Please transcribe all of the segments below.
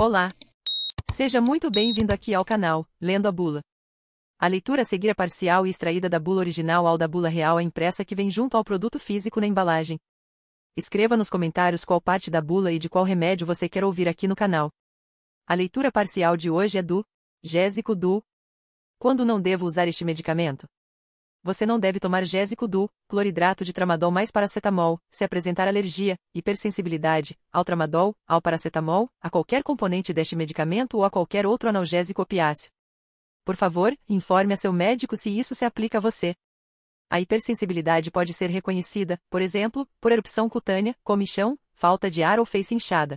Olá! Seja muito bem-vindo aqui ao canal, Lendo a Bula. A leitura a seguir é parcial e extraída da bula original ao da bula real a impressa que vem junto ao produto físico na embalagem. Escreva nos comentários qual parte da bula e de qual remédio você quer ouvir aqui no canal. A leitura parcial de hoje é do Gésico do Quando não devo usar este medicamento? Você não deve tomar gésico do cloridrato de tramadol mais paracetamol, se apresentar alergia, hipersensibilidade, ao tramadol, ao paracetamol, a qualquer componente deste medicamento ou a qualquer outro analgésico opiáceo. Por favor, informe a seu médico se isso se aplica a você. A hipersensibilidade pode ser reconhecida, por exemplo, por erupção cutânea, comichão, falta de ar ou face inchada.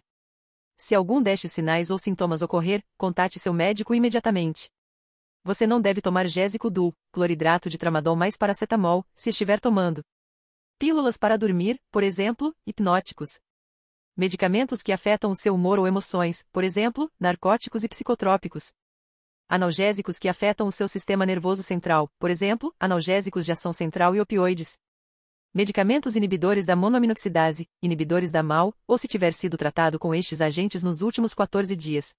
Se algum destes sinais ou sintomas ocorrer, contate seu médico imediatamente. Você não deve tomar gésico Du, cloridrato de tramadol mais paracetamol, se estiver tomando. Pílulas para dormir, por exemplo, hipnóticos. Medicamentos que afetam o seu humor ou emoções, por exemplo, narcóticos e psicotrópicos. Analgésicos que afetam o seu sistema nervoso central, por exemplo, analgésicos de ação central e opioides. Medicamentos inibidores da monoaminoxidase, inibidores da MAL, ou se tiver sido tratado com estes agentes nos últimos 14 dias.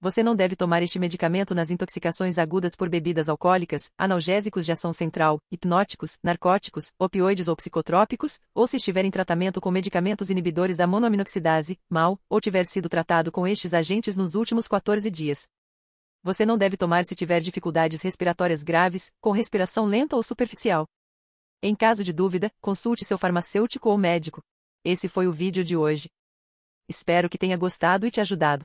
Você não deve tomar este medicamento nas intoxicações agudas por bebidas alcoólicas, analgésicos de ação central, hipnóticos, narcóticos, opioides ou psicotrópicos, ou se estiver em tratamento com medicamentos inibidores da monoaminoxidase, MAL, ou tiver sido tratado com estes agentes nos últimos 14 dias. Você não deve tomar se tiver dificuldades respiratórias graves, com respiração lenta ou superficial. Em caso de dúvida, consulte seu farmacêutico ou médico. Esse foi o vídeo de hoje. Espero que tenha gostado e te ajudado.